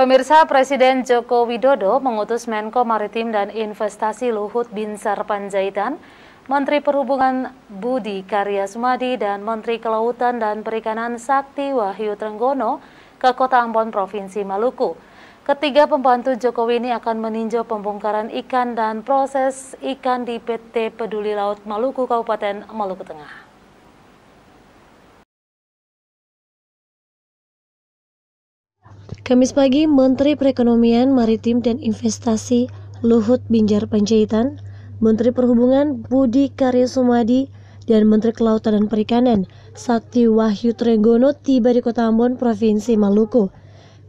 Pemirsa Presiden Joko Widodo mengutus Menko Maritim dan Investasi Luhut Binsar Panjaitan, Menteri Perhubungan Budi Karya Sumadi dan Menteri Kelautan dan Perikanan Sakti Wahyu Trenggono ke Kota Ambon Provinsi Maluku. Ketiga pembantu Jokowi ini akan meninjau pembongkaran ikan dan proses ikan di PT Peduli Laut Maluku Kabupaten Maluku Tengah. Kamis pagi, Menteri Perekonomian, Maritim, dan Investasi Luhut Binjar Panjaitan, Menteri Perhubungan Budi Karya Sumadi, dan Menteri Kelautan dan Perikanan Sakti Wahyu Trenggono tiba di Kota Ambon, Provinsi Maluku.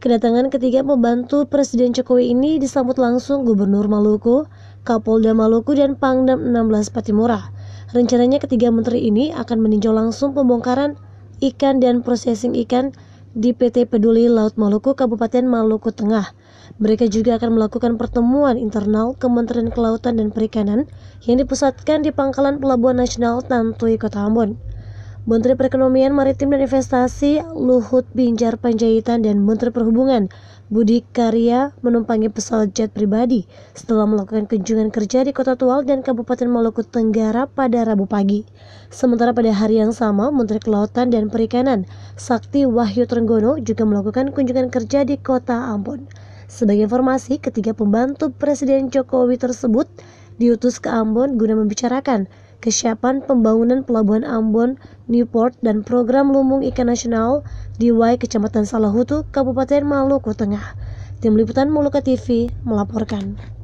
Kedatangan ketiga pembantu Presiden Jokowi ini disambut langsung Gubernur Maluku, Kapolda Maluku, dan Pangdam 16 Patimura. Rencananya ketiga menteri ini akan meninjau langsung pembongkaran ikan dan processing ikan di PT Peduli Laut Maluku Kabupaten Maluku Tengah. Mereka juga akan melakukan pertemuan internal Kementerian Kelautan dan Perikanan yang dipusatkan di Pangkalan Pelabuhan Nasional Tantui, Kota Ambon. Menteri Perekonomian Maritim dan Investasi Luhut Binjar Panjaitan dan Menteri Perhubungan Budi Karya menumpangi pesawat jet pribadi setelah melakukan kunjungan kerja di Kota Tual dan Kabupaten Maluku Tenggara pada Rabu pagi. Sementara pada hari yang sama, Menteri Kelautan dan Perikanan Sakti Wahyu Trenggono juga melakukan kunjungan kerja di Kota Ambon. Sebagai informasi, ketiga pembantu Presiden Jokowi tersebut diutus ke Ambon guna membicarakan kesiapan pembangunan Pelabuhan Ambon, Newport, dan program Lumbung Ikan Nasional di Wai Kecamatan Salahutu, Kabupaten Maluku Tengah. Tim Liputan Muluka TV melaporkan.